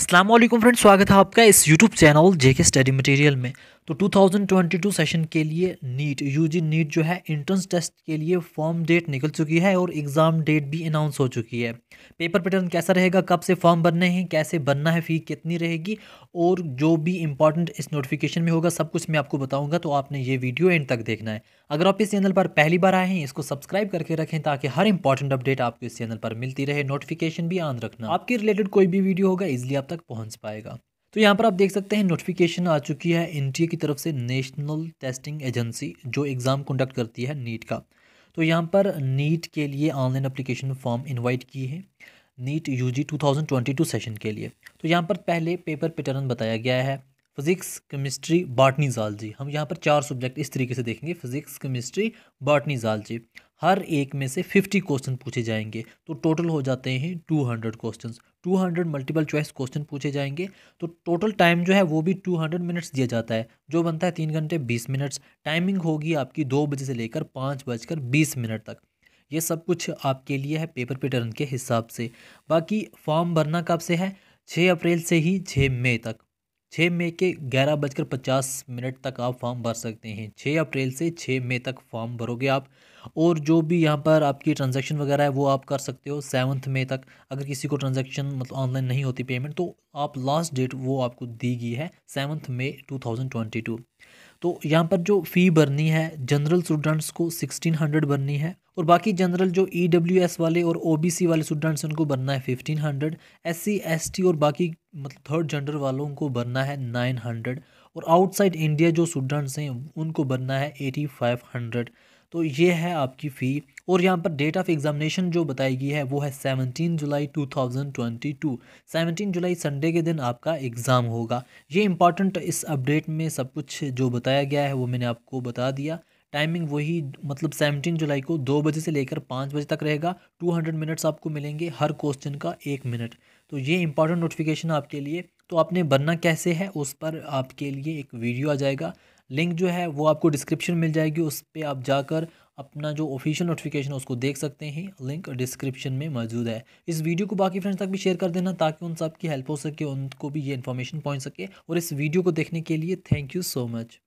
Aslam friends स्वागत है आपका इस YouTube channel JK study material में तो 2022 सेशन के लिए नीट यूजी नीट जो है एंट्रेंस टेस्ट के लिए फॉर्म डेट निकल चुकी है और एग्ज़ाम डेट भी अनाउंस हो चुकी है पेपर पैटर्न कैसा रहेगा कब से फॉर्म भरने हैं कैसे भरना है फ़ी कितनी रहेगी और जो भी इंपॉर्टेंट इस नोटिफिकेशन में होगा सब कुछ मैं आपको बताऊंगा तो आपने ये वीडियो एंड तक देखना है अगर आप इस चैनल पर पहली बार आए हैं इसको सब्सक्राइब करके रखें ताकि हर इंपॉर्टेंट अपडेट आपको इस चैनल पर मिलती रहे नोटिफिकेशन भी ऑन रखना आपके रिलेटेड कोई भी वीडियो होगा इजिली आप तक पहुँच पाएगा तो यहाँ पर आप देख सकते हैं नोटिफिकेशन आ चुकी है एन की तरफ से नेशनल टेस्टिंग एजेंसी जो एग्ज़ाम कंडक्ट करती है नीट का तो यहाँ पर नीट के लिए ऑनलाइन अप्लीकेशन फॉर्म इन्वाइट की है नीट यू 2022 सेशन के लिए तो यहाँ पर पहले पेपर पैटर्न बताया गया है फिज़िक्स केमिस्ट्री बाटनी जालजी हम यहाँ पर चार सब्जेक्ट इस तरीके से देखेंगे फिज़िक्स केमिस्ट्री बाटनी जालजी हर एक में से फिफ्टी क्वेश्चन पूछे जाएंगे तो टोटल हो जाते हैं two hundred question two hundred multiple choice question पूछे जाएंगे तो टोटल टाइम जो है वो भी टू हंड्रेड मिनट्स दिया जाता है जो बनता है तीन घंटे बीस मिनट्स टाइमिंग होगी आपकी दो बजे से लेकर पाँच बजकर बीस मिनट तक ये सब कुछ आपके लिए है पेपर पेटर्न के हिसाब से बाकी फॉर्म भरना कब से है छः अप्रैल से ही छः मई तक छः मई के ग्यारह बजकर पचास मिनट तक आप फॉर्म भर सकते हैं छः अप्रैल से छः मई तक फॉर्म भरोगे आप और जो भी यहाँ पर आपकी ट्रांजैक्शन वगैरह है वो आप कर सकते हो सेवन्थ मई तक अगर किसी को ट्रांजैक्शन मतलब ऑनलाइन नहीं होती पेमेंट तो आप लास्ट डेट वो आपको दी गई है seventh May two thousand twenty two तो यहाँ पर जो फ़ी भरनी है जनरल स्टूडेंट्स को सिक्सटीन हंड्रेड भरनी है और बाकी जनरल जो ई डब्ल्यू एस वाले और ओ बी सी वाले स्टूडेंट्स उनको भरना है fifteen hundred S C S T और बाकी मतलब थर्ड जेंडर वालों को भरना है नाइन हंड्रेड और आउटसाइड इंडिया जो स्टूडेंट्स हैं उनको भरना है एटी फाइव हंड्रेड तो ये है आपकी फ़ी और यहाँ पर डेट ऑफ एग्ज़ामिनेशन जो बताई गई है वो है seventeen July two thousand twenty two seventeen July Sunday के दिन आपका एग्ज़ाम होगा ये इंपॉर्टेंट इस अपडेट में सब कुछ जो बताया गया है वो मैंने आपको बता दिया टाइमिंग वही मतलब सेवनटीन जुलाई को दो बजे से लेकर पाँच बजे तक रहेगा टू हंड्रेड मिनट्स आपको मिलेंगे हर क्वेश्चन का एक मिनट तो ये इंपॉर्टेंट नोटिफिकेशन आपके लिए तो आपने बनना कैसे है उस पर आपके लिए एक वीडियो आ जाएगा लिंक जो है वो आपको डिस्क्रिप्शन मिल जाएगी उस पर आप जाकर अपना जो ऑफिशियल नोटिफिकेशन है उसको देख सकते हैं लिंक डिस्क्रिप्शन में मौजूद है इस वीडियो को बाकी फ्रेंड्स तक भी शेयर कर देना ताकि उन सब की हेल्प हो सके उनको भी ये इन्फॉर्मेशन पहुंच सके और इस वीडियो को देखने के लिए थैंक यू सो मच